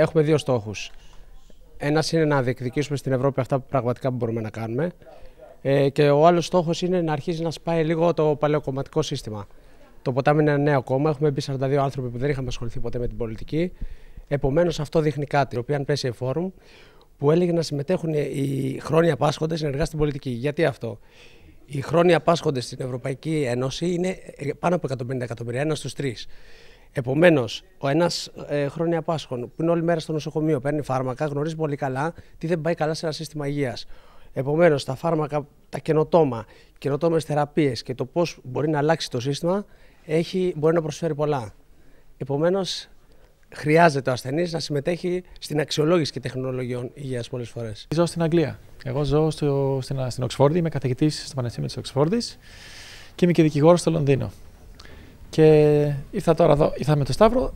Έχουμε δύο στόχους. Ένας είναι να διεκδικήσουμε στην Ευρώπη αυτά που πραγματικά μπορούμε να κάνουμε. Ε, και ο άλλος στόχος είναι να αρχίσει να σπάει λίγο το παλαιοκομματικό σύστημα. Το ποτάμι είναι ένα νέο κόμμα. Έχουμε μπει 42 άνθρωποι που δεν είχαμε ασχοληθεί ποτέ με την πολιτική. Επομένως, αυτό δείχνει κάτι. Το οποίο, αν πέσει που έλεγε να συμμετέχουν οι χρόνια πάσχοντες συνεργά στην πολιτική. Γιατί αυτό. Οι χρόνια πάσχοντες στην Ευρωπαϊκή Ένωση είναι πάνω από 150 εκατομμύρια, ένας στους τρεις. Επομένως, ο ένας ε, χρόνια πάσχων που είναι όλη μέρα στο νοσοκομείο, παίρνει φάρμακα, γνωρίζει πολύ καλά τι δεν πάει καλά σε ένα σύστημα υγείας. Επομένως, τα φάρμακα, τα καινοτόμα, καινοτόμες θεραπείες και το πώς μπορεί να αλλάξει το σύστημα έχει, μπορεί να προσφέρει πολλά. Επομένως, χρειάζεται ο ασθενής να συμμετέχει στην αξιολόγηση και τεχνολογιών υγείας πολλές φορές. Ζω στην Αγγλία. Εγώ ζω στο, στην, στην Οξφόρδη, είμαι καθηγητής στο Πανεπιστήμιο της Οξφόρδης και είμαι και δικηγόρος στο Λονδίνο. Και ήρθα τώρα εδώ, ήρθα με τον Σταύρο.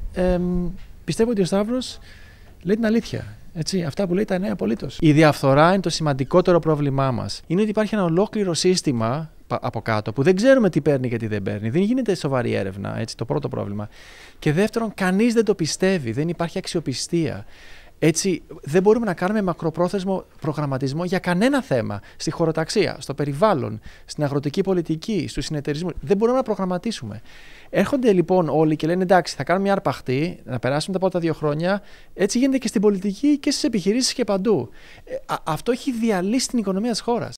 πιστεύω ότι ο Σταύρος λέει την αλήθεια. Έτσι, αυτά που λέει τα νέα απολύτως. Η διαφθορά είναι το σημαντικότερο πρόβλημά μας. Είναι ότι υπάρχει ένα ολόκληρο σύστημα από κάτω που δεν ξέρουμε τι παίρνει και τι δεν παίρνει. Δεν γίνεται σοβαρή έρευνα. Έτσι, το πρώτο πρόβλημα. Και δεύτερον, κανείς δεν το πιστεύει. Δεν υπάρχει αξιοπιστία. Έτσι, δεν μπορούμε να κάνουμε μακροπρόθεσμο προγραμματισμό για κανένα θέμα. Στη χωροταξία, στο περιβάλλον, στην αγροτική πολιτική, στου συνεταιρισμού. Δεν μπορούμε να προγραμματίσουμε. Έρχονται λοιπόν όλοι και λένε εντάξει, θα κάνουμε μια αρπαχτή, να περάσουμε τα πρώτα δύο χρόνια. Έτσι γίνεται και στην πολιτική και στις επιχειρήσεις και παντού. Ε, αυτό έχει διαλύσει την οικονομία της χώρας.